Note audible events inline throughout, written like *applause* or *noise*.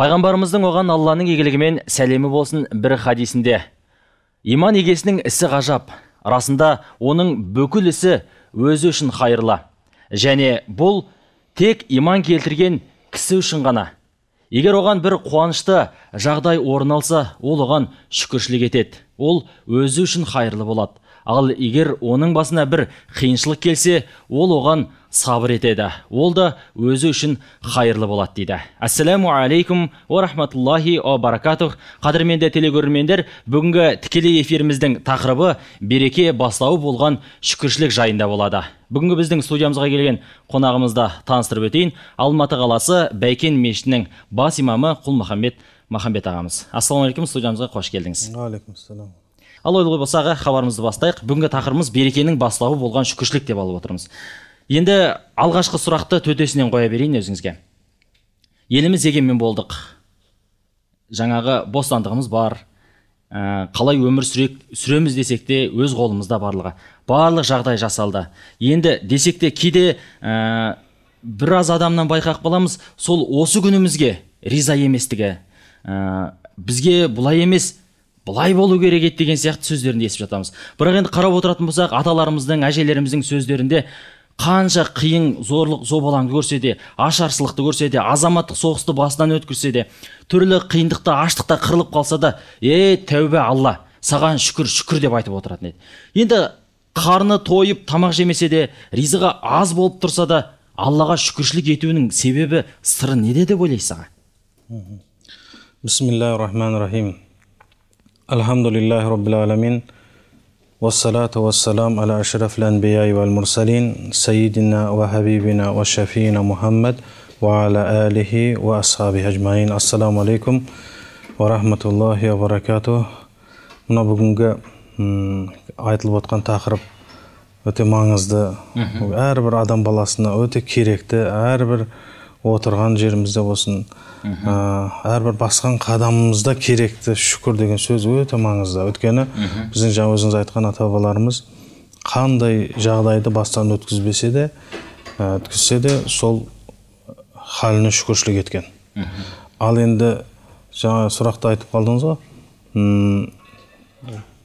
пайғамбарымыздың оған алланың игілігімен сәлемі болсын бір хадисінде иман егесінің ісі ғажап расында оның бүкіл ісі өзі үшін қайырлы және бұл тек иман келтірген кісі үшін ғана егер оған бір қуанышты жағдай орын алса ол оған шүкіршілік етеді ол өзі үшін қайырлы болады ал егер оның басына бір қиыншылық келсе ол оған сабыр етеді ол да өзі үшін қайырлы болады дейді ассаламу алейкум уа рахматуллахи уа баракатух қадірменді телекөрермендер бүгінгі тікелей эфиріміздің тақырыбы береке бастауы болған шүкіршілік жайында болады бүгінгі біздің студиямызға келген қонағымызды таныстырып өтейін алматы қаласы бәйкен мешітінің бас имамы құлмахамбет махамбет ағамыз алейкум студиямызға қош келдіңіз уағалейкумассалам ал олай болса аға хабарымызды бастайық бүгінгі тақырыбымыз берекенің бастауы болған шүкіршілік деп алып отырмыз енді алғашқы сұрақты төтесінен қоя берейін өзіңізге еліміз егемен болдық жаңағы бостандығымыз бар ә, қалай өмір сүреміз десек те өз қолымызда барлығы барлық жағдай жасалды енді десек те кейде ә, біраз адамнан байқап қаламыз сол осы күнімізге риза еместігі ә, бізге бұлай емес былай болу керек еді деген сияқты сөздерін естіп жатамыз бірақ енді қарап отыратын болсақ аталарымыздың әжелеріміздің сөздерінде қанша қиын зорлық зобалаңды көрсе де ашаршылықты көрсе де азаматтық соғысты басынан өткірсе де түрлі қиындықта аштықта қырылып қалса да е тәубе алла саған шүкір шүкір деп айтып отыратын еді енді қарны тойып тамақ жемесе де ризығы аз болып тұрса да аллаға шүкіршілік етуінің себебі сыры неде деп ойлайсыз аға бисмиллахи рахмани рахим والصلاة والسلام على أشرف الأنبياء والمرسلين سيدنا وحبيبنا وشفينا محمد وعلى آله وأصحابه أجمعين السلام عليكم ورحمة الله وبركاته мына бүгінгі айтылып отқан тақырып өте маңызды әрбір адам баласына өте керекті әрбір отырған жерімізде болсын Э, әрбір басқан қадамымызда керекті шүкір деген сөз өте маңызды өйткені біздің жаңа өзіңіз айтқан ата бабаларымыз қандай жағдайды бастан өткізбесе де э, өткізсе де сол халіне шүкіршілік еткен ал енді жаңа сұрақты айтып қалдыңыз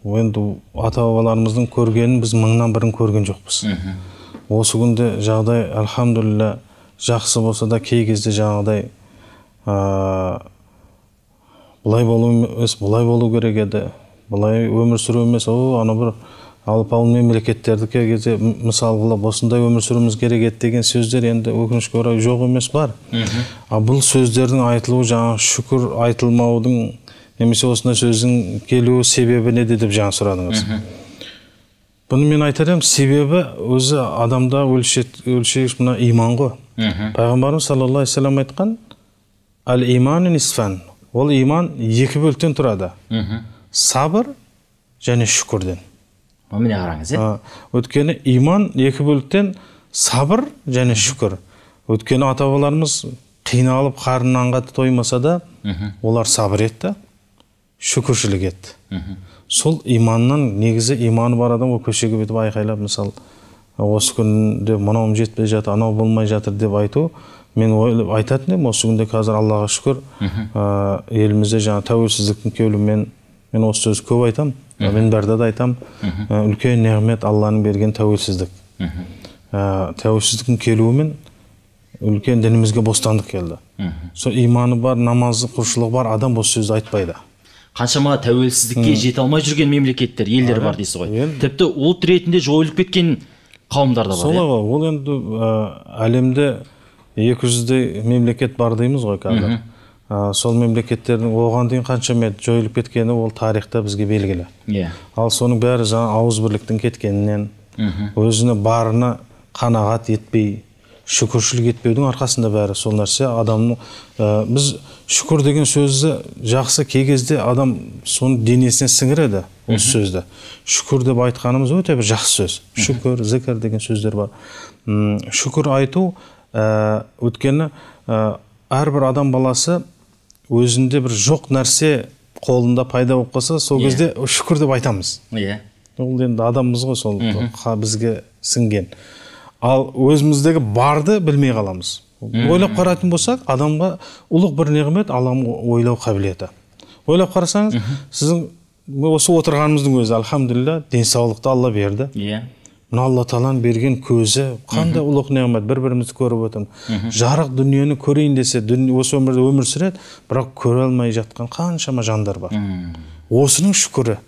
ғой енді ата бабаларымыздың көргенін біз мыңнан бірін көрген жоқпыз осы күнде жағдай әльхамдулилля жақсы болса да кей кезде жаңағыдай ә, былай болу емес былай болу керек еді былай өмір сүру емес о ана бір алпауыт мемлекеттердікі кезде мысал қылып осындай өмір сүруіміз керек еді деген сөздер енді өкінішке орай жоқ емес бар а бұл сөздердің айтылуы жаңағы шүкір айтылмаудың немесе осындай сөздің келуі себебі неде деп жаңа сұрадыңыз бұны мен айтар едім себебі өзі адамда өлшегіш мына иман ғой пайғамбарымыз саллаллаху алейхи айтқан әл иман нисфан ол иман екі бөліктен тұрады сабыр және шүкірден міне қараңыз иә өйткені иман екі бөліктен сабыр және шүкір өйткені ата бабаларымыз қиналып қарыннан нанға тоймаса да олар сабыр етті шүкіршілік етті сол иманның негізі иманы бар адам ол көшеге бүйтіп айқайлап мысалы осы күнде мынауым жетпей жатыр анау болмай жатыр деп айту мен ойлап айтатын едім осы күнде қазір аллаға шүкір ә, елімізде жаңа тәуелсіздіктің келуімен мен осы сөзді көп айтамын мен да айтамын ә, үлкен нығмет алланың берген тәуелсіздік ә, тәуелсіздіктің келуімен үлкен дінімізге бостандық келді сол иманы бар намазы құлшылығы бар адам осы сөзді айтпайды қаншама тәуелсіздікке жете алмай жүрген мемлекеттер елдер бар дейсіз ғой тіпті ұлт ретінде жойылып кеткен қауымдар да бар солай иә? ғой ол енді ә, әлемде екі жүздей мемлекет бар дейміз ғой қазір ә, сол мемлекеттердің оған дейін қаншама жойылып кеткені ол тарихта бізге белгілі иә ал соның бәрі жаңа ауызбірліктің кеткенінен өзіні барына қанағат етпей шүкіршілік етпеудің арқасында бәрі сол нәрсе адамның біз шүкір деген сөзді жақсы кей кезде адам соны денесіне сіңіреді осы сөзді шүкір деп айтқанымыз өте бір жақсы сөз шүкір зікір деген сөздер бар шүкір айту ә, өйткені э, әрбір адам баласы өзінде бір жоқ нәрсе қолында пайда болып қалса сол yeah. Иә. кезде шүкір деп айтамыз иә yeah. ол енді адамбыз ғой сол бізге сіңген ал өзіміздегі барды білмей қаламыз mm -hmm. ойлап қарайтын болсақ адамға ұлық бір неғмет алланың ойлау қабілеті ойлап қарасаңыз mm сіздің осы отырғанымыздың өзі альхамдулилля денсаулықты алла берді иә мына алла тағаланың берген көзі қандай ұлық неғмет бір бірімізді көріп отырмыз жарық дүниені көрейін десе дүни, осы өмірде өмір сүреді бірақ көре алмай жатқан қаншама жандар бар осының шүкірі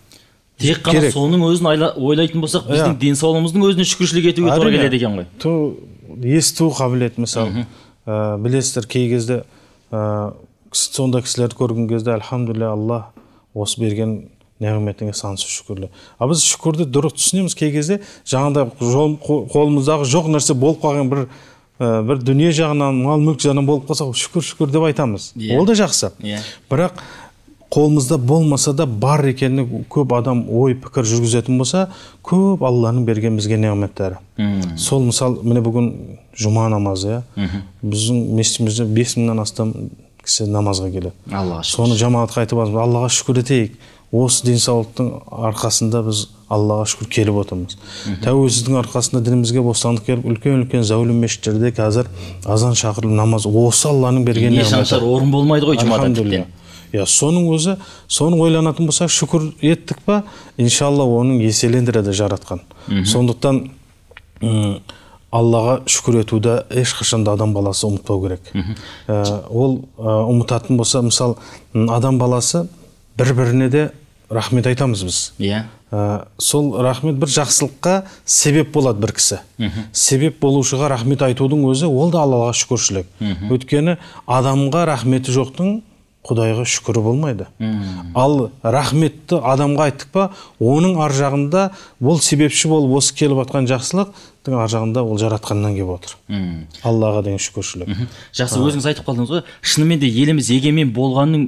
тек қана соның өзін айла, ойлайтын болсақ біздің yeah. денсаулығымыздың өзіне шүкіршілік етуге тура келеді екен ғой ту есту қабілет мысалы ә, білесіздер кей кезде ә, сондай кісілерді көрген кезде альхамдулилля алла осы берген нығметіңе сансыз шүкірлі ал біз шүкірді дұрыс түсінеміз кей кезде жаңағыдай жол қолымыздағы жоқ нәрсе болып қалған бір ә, бір дүние жағынан мал мүлік жағынан болып қалса шүкір шүкір деп айтамыз yeah. Иә. ол да жақсы yeah. Иә. бірақ қолымызда болмаса да бар екенін көп адам ой пікір жүргізетін болса көп алланың берген бізге неғметтері hmm. сол мысал міне бүгін жұма намазы иә hmm. біздің мешітімізде бес мыңнан астам кісі намазға келеді аллаға соны жамағатқа айтып аллаға шүкір етейік осы денсаулықтың арқасында біз аллаға шүкір келіп отырмыз тәуелсіздіктің арқасында дінімізге бостандық келіп үлкен үлкен зәулім мешіттерде қазір азан шақырылып намаз осы алланың берген несаншар орын болмайды ғой жұмада иә соның өзі соны ойланатын болсақ шүкір еттік па иншалла оның еселендіреді жаратқан сондықтан аллаға шүкір етуді ешқашан да адам баласы ұмытпау керек ә, ол ә, ұмытатын болса мысалы адам баласы бір біріне де рахмет айтамыз біз иә ә, сол рахмет бір жақсылыққа себеп болады бір кісі mm себеп болушыға рахмет айтудың өзі ол да аллаға шүкіршілік Өткені, өйткені адамға рахметі жоқтың құдайға шүкірі болмайды ал рахметті адамға айттық па оның ар жағында ол себепші болып осы келіп жатқан жақсылық ар жағында ол жаратқаннан келіп отыр аллаға деген шүкіршілік жақсы өзіңіз айтып қалдыңыз ғой шынымен де еліміз егемен болғанның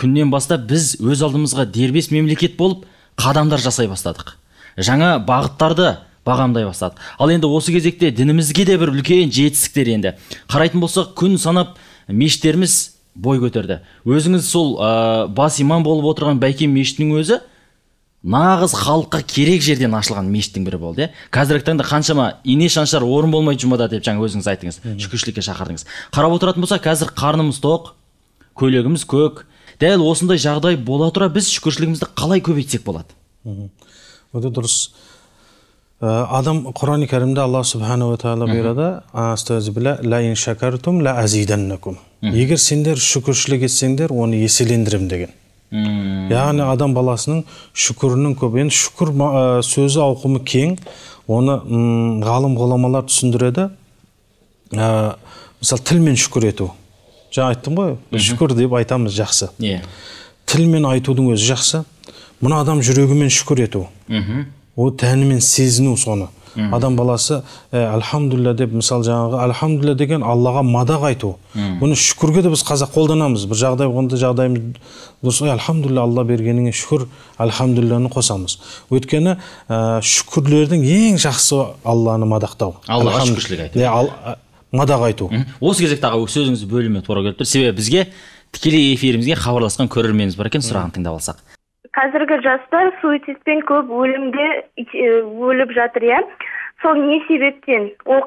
күннен бастап біз өз алдымызға дербес мемлекет болып қадамдар жасай бастадық жаңа бағыттарды бағамдай бастадық ал енді осы кезекте дінімізге де бір үлкен жетістіктер енді қарайтын болсақ күн санап мешіттеріміз бой көтерді өзіңіз сол ә, бас имам болып отырған бәйке мешітінің өзі нағыз халыққа керек жерден ашылған мешіттің бірі болды иә қазіргі таңда қаншама ине шаншар орын болмайды жұмада деп жаңа өзіңіз айттыңыз шүкіршілікке шақырдыңыз қарап отыратын болсақ қазір қарнымыз тоқ көйлегіміз көк дәл осындай жағдай бола тұра біз шүкіршілігімізді қалай көбейтсек болады өте дұрыс ә, адам құран кәрімде алла субханала тағала бұйырады егер сендер шүкіршілік етсеңдер оны еселендіремін деген яғни адам баласының шүкірінің көп енді шүкір ә, сөзі ауқымы кең оны ғалым ғұламалар түсіндіреді ә, мысалы тілмен шүкір ету жаңа айттым ғой шүкір деп айтамыз жақсы иә тілмен айтудың өзі жақсы мына адам жүрегімен шүкір ету мхм ол тәнімен сезіну соны Үм. адам баласы ә, альхамдулилля деп мысалы жаңағы альхамдулилля деген аллаға мадақ айту бұны шүкірге де біз қазақ қолданамыз бір жағдай болғанда жағдайымыз дұрыс ой алла бергеніңе шүкір альхамдулилляны қосамыз өйткені ә, шүкірлердің ең жақсы алланы мадақтау аллаға шүкіршілік айту иә мадақ айту осы кезекте аға сөзіңізді бөлуіме тура келіп тұр себебі бізге тікелей эфирімізге хабарласқан көрерменіміз бар екен сұрағын тыңдап алсақ қазіргі жастар суицидпен көп өлімге өліп жатыр иә сол не себептен ол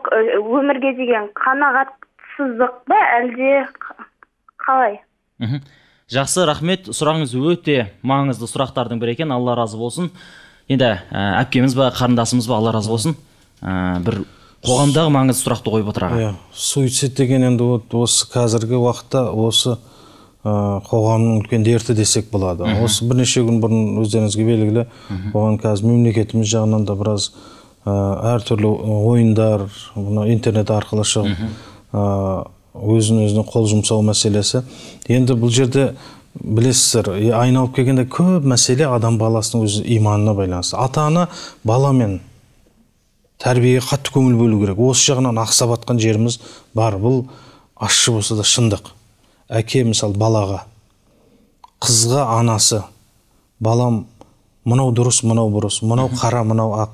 өмірге деген қанағатсыздық па әлде қалай мхм жақсы рахмет сұрағыңыз өте маңызды сұрақтардың бірі екен алла разы болсын енді ә, әпкеміз ба қарындасымыз ба алла разы болсын ә, бір қоғамдағы маңызды сұрақты қойып отыр аға иә суицид деген енді вот осы қазіргі уақытта осы ыыы қоғамның үлкен дерті десек болады осы бірнеше күн бұрын өздеріңізге белгілі оған қазір мемлекетіміз жағынан да біраз әртүрлі ойындар мына интернет арқылы шығып ыыы өзін өзіне қол жұмсау мәселесі енді бұл жерде білесіздер айналып келгенде көп мәселе адам баласының өзі иманына байланысты ата ана баламен тәрбиеге қатты көңіл бөлу керек осы жағынан ақсап жатқан жеріміз бар бұл ащы болса да шындық әке мысалы балаға қызға анасы балам мынау дұрыс мынау бұрыс мынау қара мынау ақ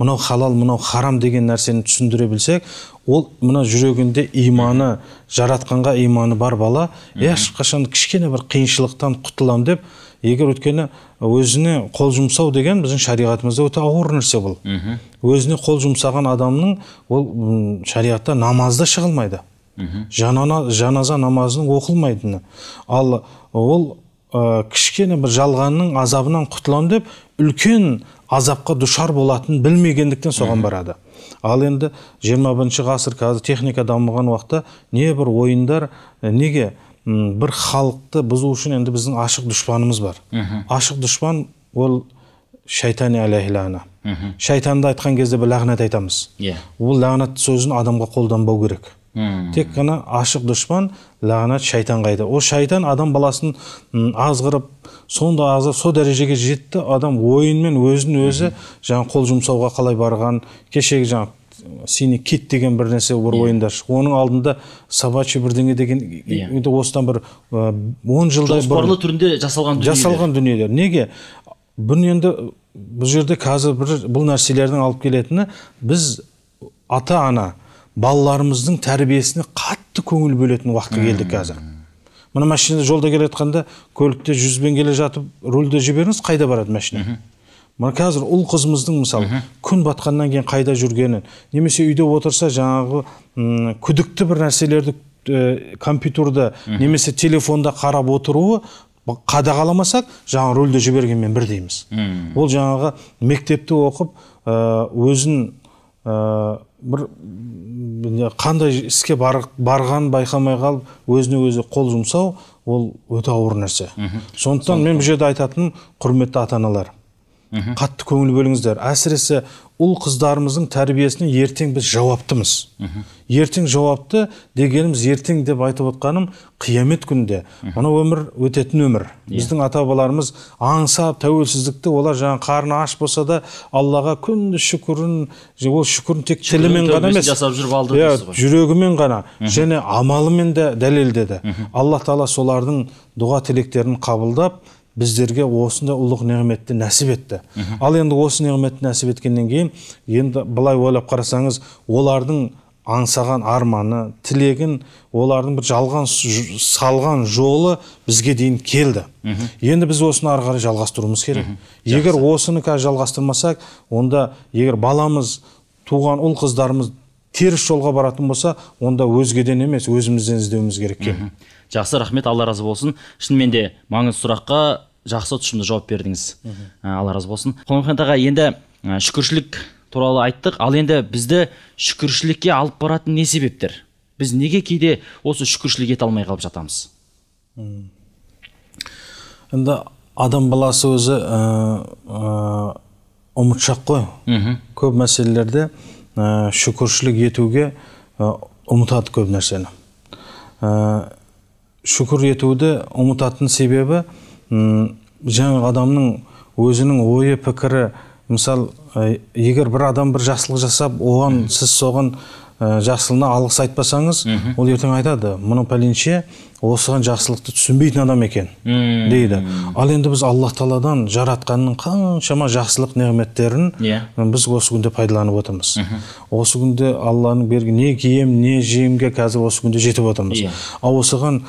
мынау халал мынау харам деген нәрсені түсіндіре білсек ол мына жүрегінде иманы жаратқанға иманы бар бала ешқашан кішкене бір қиыншылықтан құтылам деп егер өткені өзіне қол жұмсау деген біздің шариғатымызда өте ауыр нәрсе бұл өзіне қол жұмсаған адамның ол шариғатта намазда шығылмайды Жанана, жаназа намазының оқылмайтыны ал ол ә, кішкене бір жалғанның азабынан құтылам деп үлкен азапқа душар болатынын білмегендіктен соған барады ал енді 21 бірінші ғасыр қазір техника дамыған уақытта небір ойындар неге бір халықты бұзу үшін енді біздің ашық дұшпанымыз бар ашық дұшпан ол шайтани әләйләна шайтанды айтқан кезде бір лағнат айтамыз иә ол лағнат сөзін адамға қолданбау керек тек қана ашық дұшпан лағнат шайтанға айтады ол шайтан адам баласын азғырып сонда азы сол дәрежеге жетті адам ойынмен өзін өзі жаңағы қол жұмсауға қалай барған кешегі жаңағы синий кит деген бір нәрсе бір иә. ойында оның алдында собачий бірдеңе деген иә. енді осыдан бір он жылдай жоспарлы түрінде жасалған дүниелер жасалған дүниелер неге бұны енді бұл жерде қазір бір бұл нәрселердің алып келетіні біз ата ана балаларымыздың тәрбиесіне қатты көңіл бөлетін уақытқа келдік қазір мына машина жолда келе жатқанда көлікте жүзбен келе жатып рульді жіберіңіз қайда барады машина мына қазір ұл қызымыздың мысалы күн батқаннан кейін қайда жүргенін немесе үйде отырса жаңағы күдікті бір нәрселерді ә, немесе телефонда қарап отыруы қадағаламасақ жаңағы рөлді жібергенмен бірдейміз ол жаңағы мектепті оқып э, өзін ә, бір қандай іске бар, барған байқамай қалып өзіне өзі қол жұмсау ол өте ауыр нәрсе сондықтан мен бұл жерде айтатыным құрметті ата аналар қатты көңіл бөліңіздер әсіресе ұл қыздарымыздың тәрбиесіне ертең біз жауаптымыз ертең жауапты дегеніміз ертең деп айтып отқаным қиямет күнде мына өмір өтетін өмір иә. біздің ата бабаларымыз аңсап тәуелсіздікті олар жаңа қарны аш болса да аллаға күнде шүкірін ол шүкірін тек тілімен ғана емес жасап жүріп алды иә, жүрегімен ғана және амалымен де дәлелдеді алла тағала солардың дұға тілектерін қабылдап біздерге осындай ұлық неғметті нәсіп етті ал енді осы неғметті нәсіп еткеннен кейін енді былай ойлап қарасаңыз олардың аңсаған арманы тілегін олардың бір жалған салған жолы бізге дейін келді енді біз осыны ары қарай жалғастыруымыз керек егер осыны қазір жалғастырмасақ онда егер баламыз туған ұл қыздарымыз теріс жолға баратын болса онда өзгеден емес өзімізден іздеуіміз керек жақсы рахмет алла разы болсын шынымен де маңызды сұраққа жақсы тұшымды жауап бердіңіз ә, алла разы болсын құлмұхаммед аға енді ә, шүкіршілік туралы айттық ал енді бізді шүкіршілікке алып баратын не себептер біз неге кейде осы шүкіршілік ете алмай қалып жатамыз енді адам баласы өзі ә, ұмытшақ қой көп мәселелерде шүкіршілік етуге ұмытады көп нәрсені шүкір етуді ұмытатын себебі м жаңағы адамның өзінің ойы пікірі мысалы егер бір адам бір жақсылық жасап оған сіз соған ә, жақсылығына алғыс айтпасаңыз ол ертең айтады мынау пәленше осыған жақсылықты түсінбейтін адам екен дейді ал енді біз аллах тағаладан жаратқанның қаншама жақсылық неғметтерін yeah. Иә. біз осы күнде пайдаланып отырмыз осы күнде алланың берген не кием не жемге қазір осы күнде жетіп отырмыз yeah. Иә. ал осыған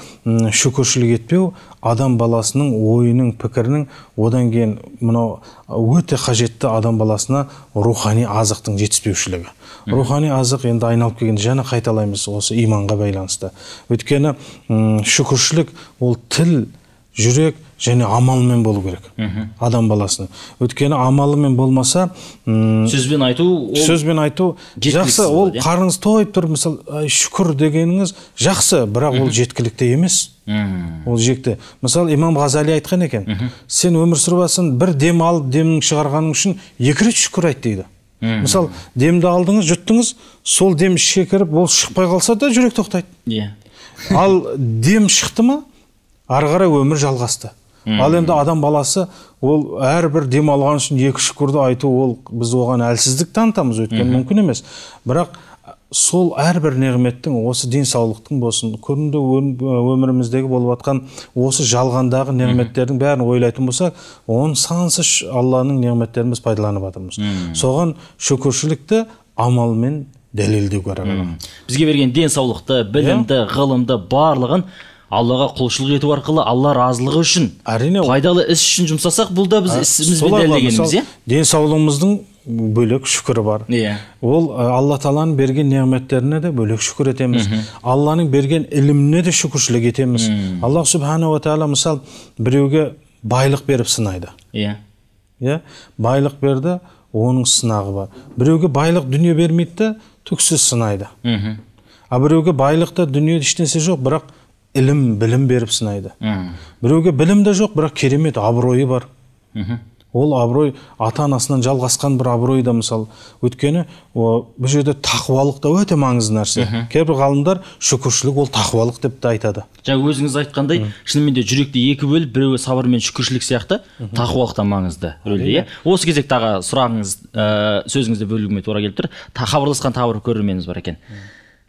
шүкіршілік етпеу адам баласының ойының пікірінің одан кейін мынау өте қажетті адам баласына рухани азықтың жетіспеушілігі рухани азық енді айналып келгенде және қайталаймыз осы иманға байланысты өйткені шүкіршілік ол тіл жүрек және амалмен болу керек адам баласына. өйткені амалымен болмаса сөзбен айту сөзбен айту жақсы иә. ол қарыңыз қарныңыз тойып тұр мысалы шүкір дегеніңіз жақсы бірақ ол жеткілікті емес ол жекті мысалы имам ғазали айтқан екен сен өмір сүріп бір дем алып демің шығарғаның үшін екі рет шүкір айт дейді мысалы демді алдыңыз жұттыңыз сол дем ішке кіріп ол шықпай қалса да жүрек тоқтайды иә ал дем шықты ма ары қарай өмір жалғасты ал енді адам баласы ол әрбір дем алған үшін екі шүкірді айту ол біз оған әлсіздік танытамыз өйткені мүмкін емес бірақ сол әрбір неғметтің осы денсаулықтың болсын күнде өміріміздегі болып жатқан осы жалғандағы неғметтердің бәрін ойлайтын болсақ оны сансыз алланың неғметтерін біз пайдаланып жатырмыз соған шүкіршілікті амалмен дәлелдеу керек бізге берген денсаулықты білімді иә. ғылымды барлығын аллаға құлшылық ету арқылы алла разылығы үшін әрине пайдалы іс үшін жұмсасақ бұл да біз ә, ісімізбен дәлелдегеніміз иә денсаулығымыздың бөлек шүкірі бар иә ол ә, алла тағаланың берген неғметтеріне де бөлек шүкір етеміз алланың берген іліміне де шүкіршілік етеміз Алла аллах субханала тағала мысалы біреуге байлық беріп сынайды иә иә байлық берді оның сынағы бар біреуге байлық дүние бермейді да түксіз сынайды мхм ал біреуге байлықта дүние ешнәрсе жоқ бірақ ілім білім беріп сынайды Үм. біреуге білім де жоқ бірақ керемет абыройы бар Үм. ол абырой ата анасынан жалғасқан бір абырой да мысалы өйткені бұл жерде тақуалық та өте маңызды нәрсе кейбір ғалымдар шүкіршілік ол тақуалық деп те айтады жаңа өзіңіз айтқандай шынымен де жүректі екі бөліп біреуі сабыр мен шүкіршілік сияқты тақуалық та маңызды рөлде иә осы кезекте тағы сұрағыңыз ә, сөзіңізді бөлуіме тура келіп тұр хабарласқан тағы бір көрерменіміз бар екен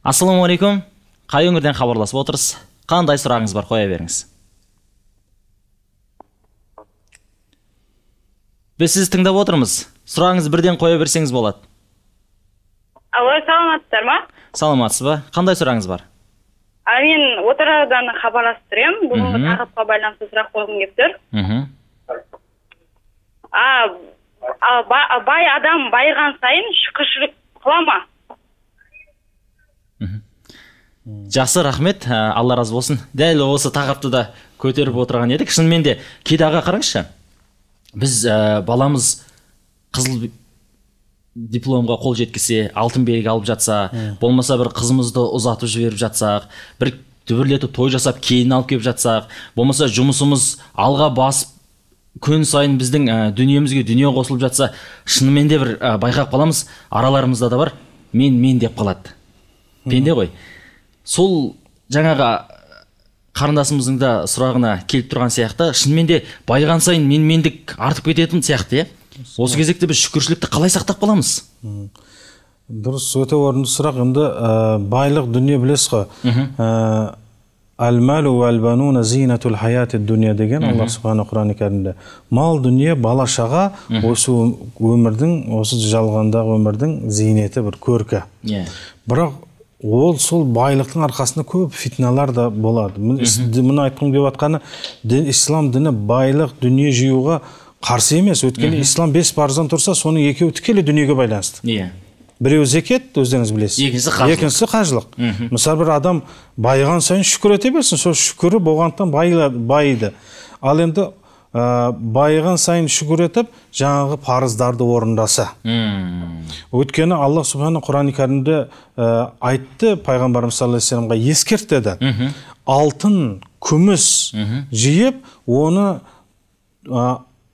ассалаумағалейкум қай өңірден хабарласып отырсыз қандай сұрағыңыз бар қоя беріңіз біз сізді тыңдап отырмыз сұрағыңызды бірден қоя берсеңіз болады алло саламатсыздар ма саламатсыз ба қандай сұрағыңыз бар а мен отырардан хабарласып тұр бүгінгі тақырыпқа байланысты сұрақ қойғым келіп тұр мхм а бай адам байыған сайын шүкіршілік қыла жақсы рахмет ә, алла разы болсын дәл осы тақырыпты да көтеріп отырған едік шынымен де аға қараңызшы біз ә, баламыз қызыл дипломға қол жеткізсе алтын белгі алып жатса болмаса бір қызымызды ұзатып жіберіп жатсақ бір дүбірлетіп той жасап келін алып келіп жатсақ болмаса жұмысымыз алға басып күн сайын біздің ә, дүниемізге дүние қосылып жатса шынымен де бір ә, байқап қаламыз араларымызда да бар мен мен деп қалады пенде ғой сол жаңағы э, қарындасымыздың да сұрағына келіп тұрған сияқты шынымен де байыған сайын менмендік артып кететін сияқты иә осы кезекте біз шүкіршілікті қалай сақтап қаламыз дұрыс өте орынды сұрақ енді ә, байлық дүние білесіз ғой э, Дүния деген алла субхана құрани кәрімде мал дүние бала шаға осы өмірдің осы жалғандағы өмірдің зейнеті бір көркі иә бірақ ол сол байлықтың арқасында көп фитналар да болады мұны айтқым келіп жатқаны ислам діні байлық дүние жиюға қарсы емес өйткені ислам бес парыздан тұрса соның екеуі тікелей дүниеге байланысты иә біреуі зекет өздеріңіз білесіз екіншісі қажылық екіншісі қажылық мысалы бір адам байыған сайын шүкір ете берсін сол шүкірі болғандықтан байлады, байыды ал енді ә, байыған сайын шүкір етіп жаңағы парыздарды орындаса Өткені, өйткені алла субхана құран кәрімде ә, айтты пайғамбарымыз саллаллаху алейhi ескертеді алтын күміс оны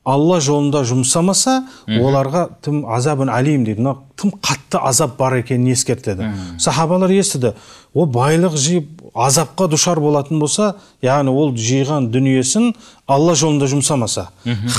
алла жолында жұмсамаса оларға тым азабын әлим дейді мына тым қатты азап бар екенін ескертеді сахабалар естіді ол байлық жиып азапқа душар болатын болса яғни ол жиған дүниесін алла жолында жұмсамаса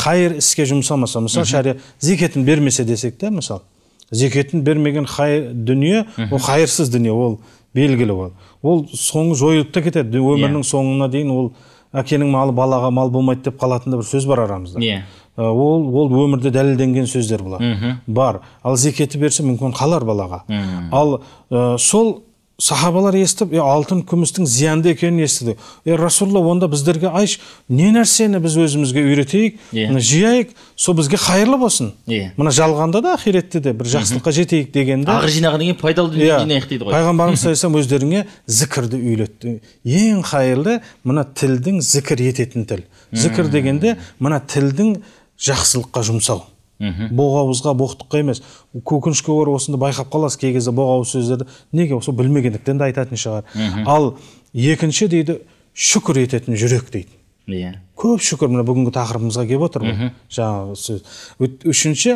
хайыр іске жұмсамаса мысалы шәрия зекетін бермесе десек те мысалы зекетін бермеген хайыр дүние ол хайырсыз дүние ол белгілі ол ол соңы жойылып та кетеді өмірінің иә. соңына дейін ол әкенің малы балаға мал болмайды деп қалатын да бір сөз бар арамызда иә ол ол өмірде дәлелденген сөздер бұлар бар ал зекеті берсе мүмкін қалар балаға mm ал сол сахабалар естіп е, алтын күмістің зиянды екенін естіді е расулалла онда біздерге айш, не нәрсені біз өзімізге үйретейік yeah. жияйық сол бізге қайырлы болсын иә yeah. мына жалғанда да ақиретте де бір жақсылыққа жетейік дегенді ақыр жинаған кейін пайдалы дүние yeah. жинайық дейді ғой пайғамбарымыз саллаллаху өздеріңе зікірді үйретті ең қайырлы мына тілдің зікір ететін тіл зікір дегенде мына тілдің жақсылыққа жұмсау мхм боғауызға боқтыққа емес өкінішке орай осыны байқап қаласыз кей кезде боғауыз сөздерді неге осы білмегендіктен де айтатын шығар ал екінші дейді шүкір ететін жүрек дейді иә көп шүкір мына бүгінгі тақырыбымызға келіп отыр ғой жаңағы сөз үшінші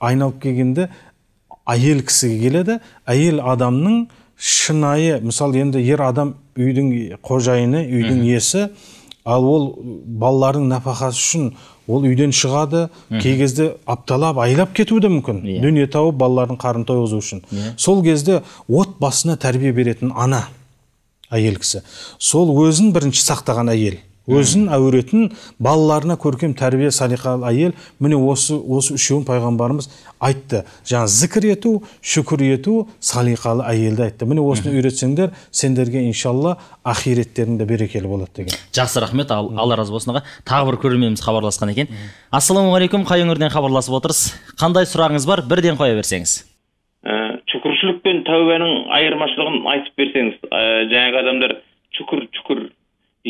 айналып келгенде әйел кісіге келеді әйел адамның шынайы мысалы енді ер адам үйдің қожайыны үйдің иесі ал ол балалардың нәпақасы үшін ол үйден шығады кей кезде апталап айлап кетуі де мүмкін yeah. Иә. дүние тауып балалардың қарын тойғызу үшін yeah. Иә. сол кезде отбасына тәрбие беретін ана әйел кісі сол өзін бірінші сақтаған әйел өзін әуретін балаларына көркем тәрбие салиқалы әйел міне осы осы үшеуін пайғамбарымыз айтты жаңа зікір ету шүкір ету салиқалы әйелді айтты міне осыны үйретсеңдер сендерге иншалла ақиреттерің де берекелі болады деген жақсы рахмет ал, алла разы болсын аға тағы бір көрерменіміз хабарласқан екен ассалаумағалейкум қай өңірден хабарласып отырсыз қандай сұрағыңыз бар бірден қоя берсеңіз ә, шүкіршілік пен тәубенің айырмашылығын айтып берсеңіз ә, жаңағы адамдар шүкір шүкір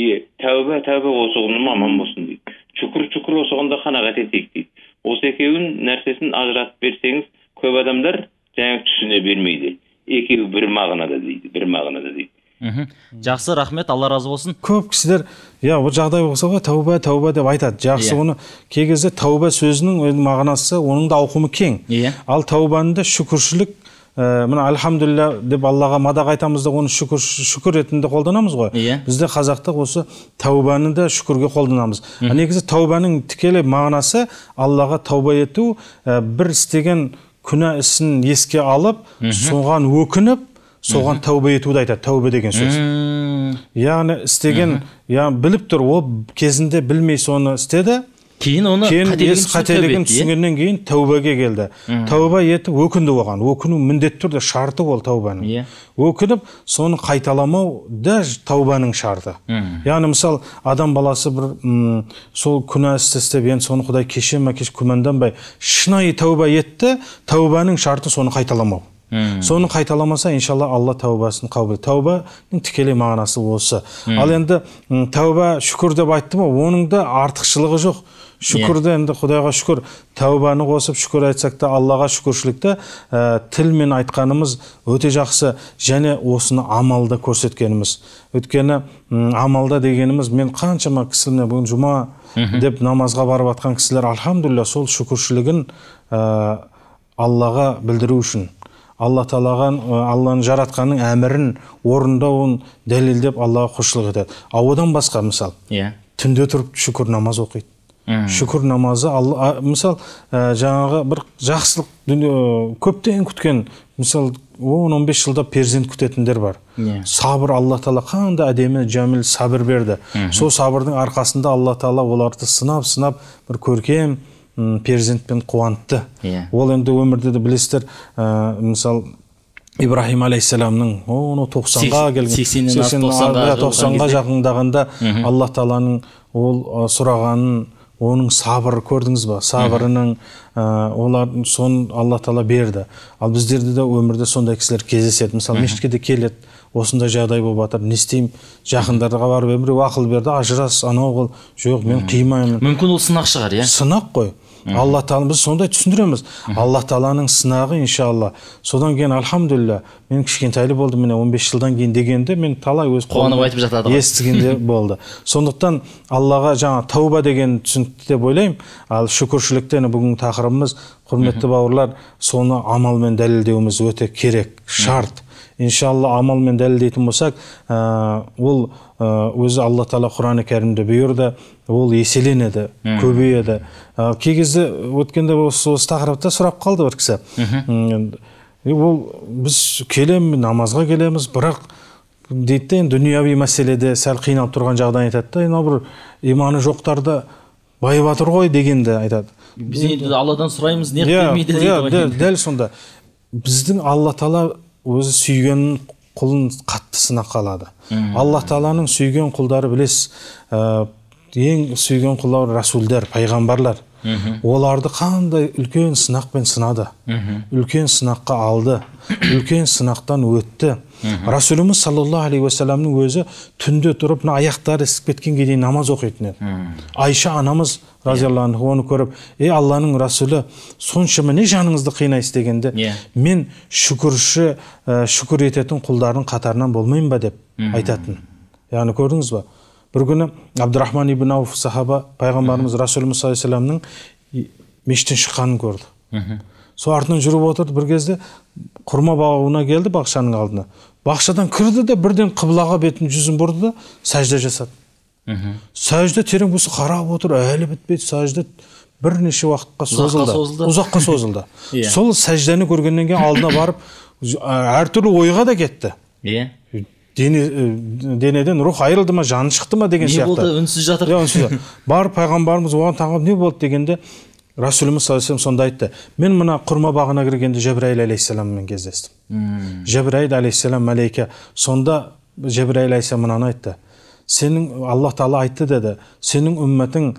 и тәуба тәуба осы ұлым аман дейді шүкір шүкір чукур босогонда қанағат етейік дейді осы екеуін нәрсесін ажыратып берсеңіз көп адамдар жаңағы түсіне бермейді екеуі бір мағынада дейді бір мағынада дейді мхм жақсы рахмет алла разы болсын көп кісілер иә ол жағдай болса ғой тәуба тәуба деп айтады жақсы иә. оны кей кезде тәуба сөзінің мағынасы оның да ауқымы кең иә ал тәубаны да шүкіршілік Э, мына альхамдулилля деп аллаға мадақ айтамыз да оны шүкір шүкір ретінде қолданамыз ғой иә yeah. бізде қазақта осы тәубаны да шүкірге қолданамыз mm -hmm. негізі тәубаның тікелей мағынасы аллаға тәуба ету ә, бір істеген күнә ісін еске алып mm соған өкініп соған тәубе етуді айтады тәубе деген сөз яғни істеген яғни біліп тұр ол кезінде білмей соны істеді кейін оны кейін ес қателігін түсінгеннен кейін тәубеге келді тәуба етіп өкінді оған өкіну міндетті түрде шарты ол тәубаның иә өкініп соны қайталамау да тәубаның шарты яғни мысалы адам баласы бір сол күнә істі істеп енді соны құдай кеше ма кеш күмәнданбай шынайы тәуба етті тәубаның шарты соны қайталамау соны қайталамаса иншалла алла тәубасын қабыл тәубаның тікелей мағынасы осы ал енді тәуба шүкір деп айттым ғой оның да артықшылығы жоқ шүкірді енді құдайға шүкір тәубаны қосып шүкір айтсақ та аллаға шүкіршілікті ә, тілмен айтқанымыз өте жақсы және осыны амалда көрсеткеніміз Өткені амалда дегеніміз мен қаншама кісіні бүгін жұма деп намазға барып жатқан кісілер альхамдулилля сол шүкіршілігін ә, аллаға білдіру үшін алла тағалаға алланың жаратқанның әмірін орындауын дәлелдеп аллаға құлшылық етеді ал одан басқа мысалы иә түнде тұрып шүкір намаз оқиды шүкір намазы алла мысалы э, жаңағы бір жақсылық дүние э, көптен күткен мысалы он он жылда перзент күтетіндер бар yeah. Иә. сабыр алла тағала қандай әдемі жәміл сабыр берді сол сабырдың арқасында алла тағала оларды сынап сынап бір көркем перзентпен қуантты yeah. Иә. ол енді өмірде де білесіздер ә, э, мысалы ибраһим алейхисаламның оны тоқсанға келген тоқсанға жақындағанда алла тағаланың ол сұрағанын оның сабыры көрдіңіз ба сабырының ә, олар соны алла тағала берді ал біздерде де өмірде сондай кісілер кездеседі мысалы мешітке де келеді осындай жағдай болып жатыр не істеймін жақындарға барып біреу ақыл берді ажырас анау қыл жоқ мен қимаймын мүмкін ол сынақ шығар иә сынақ қой алла тағала біз сондай түсіндіреміз алла тағаланың сынағы иншалла содан кейін альхамдулилля мен кішкентайлы болдым міне 15 жылдан кейін дегенде мен талай өз қуанып айтып жатады ғой естігенде *laughs* болды сондықтан аллаға жаңа тәуба деген түсінікті деп ойлаймын ал шүкіршілікте бүгінгі тақырыбымыз құрметті бауырлар соны амалмен дәлелдеуіміз өте керек шарт иншалла амалмен дәлелдейтін болсақ ол өзі алла тағала құран кәрімде бұйырды ол еселенеді көбейеді ә, кей кезде өткенде осы осы тақырыпта сұрап қалды бір кісі ол біз келемін намазға келеміз бірақ дейді де енді дүнияви мәселеде сәл қиналып тұрған жағдайын айтады да бір иманы жоқтарды жатыр ғой дегенді айтады біз енді алладан сұраймыз не иә, қылып иә, дәл сонда біздің алла тала өзі сүйген құлын қатты сынаққа алады алла тағаланың сүйген құлдары білесіз ең сүйген құлдар расулдар пайғамбарлар оларды қандай үлкен сынақпен сынады үлкен сынаққа алды үлкен сынақтан өтті расулымыз саллаллаху алейхи уассаламның өзі түнде тұрып мына аяқтары ісіп кеткенге дейін намаз оқитын еді айша анамыз разиаллаху анху оны көріп ей алланың расулі соншама не жаныңызды қинайсыз дегенде мен шүкірші э, шүкір ететін құлдардың қатарынан болмаймын ба деп айтатын яғни көрдіңіз ба бір күні абдурахман ибн ауф сахаба пайғамбарымыз расул саллаллаху алейхи вассаламның мешіттен шыққанын көрді сол артынан жүріп отырды бір кезде құрма бауына келді бақшаның алдына бақшадан кірді де бірден қыблаға бетін жүзін бұрды да сәжде жасады мхм сәжде терең болса қарап отыр әлі бітпейді сәжде бірнеше уақытқа созылды ұзаққа созылды сол сәждені көргеннен кейін алдына барып әртүрлі ойға да кетті иә дене э, денеден рух айырылды ма жаны шықты ма деген сияқты не болды үнсіз жатыр иә үнсіз барып пайғамбарымыз оған таңғалып не болды дегенде расуліміз саллаллаху алейхи сонда айтты мен мына құрма бағына кіргенде жәбірайіл алейхисаламмен кездестім жәбірайіл алейхисалам мәлейке сонда жәбірәйіл алейхисалам мынаны айтты сенің аллах тағала айтты деді сенің үмметің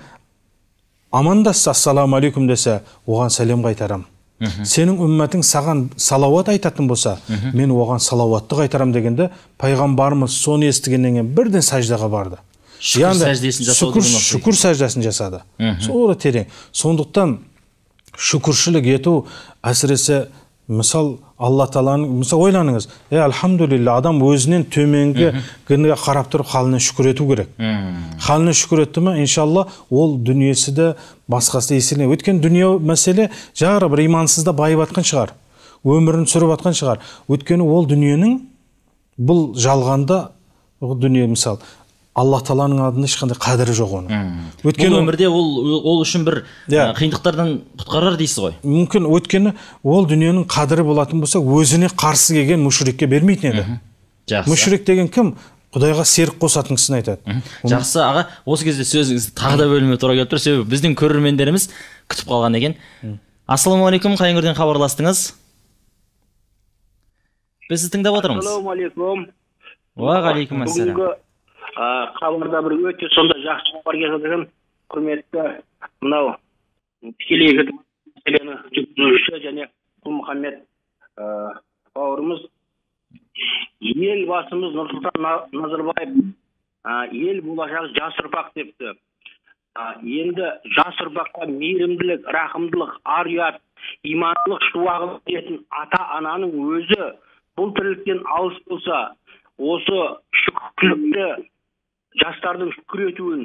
амандасса ассалаумағалейкум алейкум десе оған сәлем қайтарамын сенің үмметің саған салауат айтатын болса мен оған салауатты айтарам дегенде пайғамбарымыз соны естігеннен кейін бірден сәждаға барды шүкір сәждесін жасады сол терең сондықтан шүкіршілік ету әсіресе Мысал, алла тағаланың мысалы ойланыңыз е альхамдулилля адам өзінен төменгі гінге қарап тұрып халіне шүкір ету керек халіне шүкір етті ма, иншалла ол дүниесі де басқасы да Өткен, өйткені дүние мәселе жаңағы бір имансызда байып жатқан шығар өмірін сүріп жатқан шығар өйткені ол дүниенің бұл жалғанда дүние мысалы алла тағаланың алдында ешқандай қадірі жоқ оның өйткені өмірде ол ол үшін бір yeah. Иә. Ә, қиындықтардан құтқарар дейсіз ғой мүмкін өйткені ол дүниенің қадірі болатын болса өзіне қарсы келген мүшрикке бермейтін еді жақсы мүшрик деген кім құдайға серік қосатын кісіні айтады жақсы аға осы кезде сөзіңізді тағы да бөліме тура келіп тұр себебі біздің көрермендеріміз күтіп қалған екен ассалаумағалейкум қай өңірден хабарластыңыз біз сізді тыңдап отырмыз ассалаумағалейкум уағалейкум ассалам хабарда бір өте сондай жақсы хабар деген құрметті мынау тікелей мәселені жүргізуші және құлмұхаммед бауырымыз елбасымыз нұрсұлтан назарбаев ел болашағы жас ұрпақ депті енді жас ұрпаққа мейірімділік рақымдылық ар ұят имандылық шуағын беретін ата ананың өзі бұл тірліктен алыс болса осы шүкірлікті жастардың шүкір етуін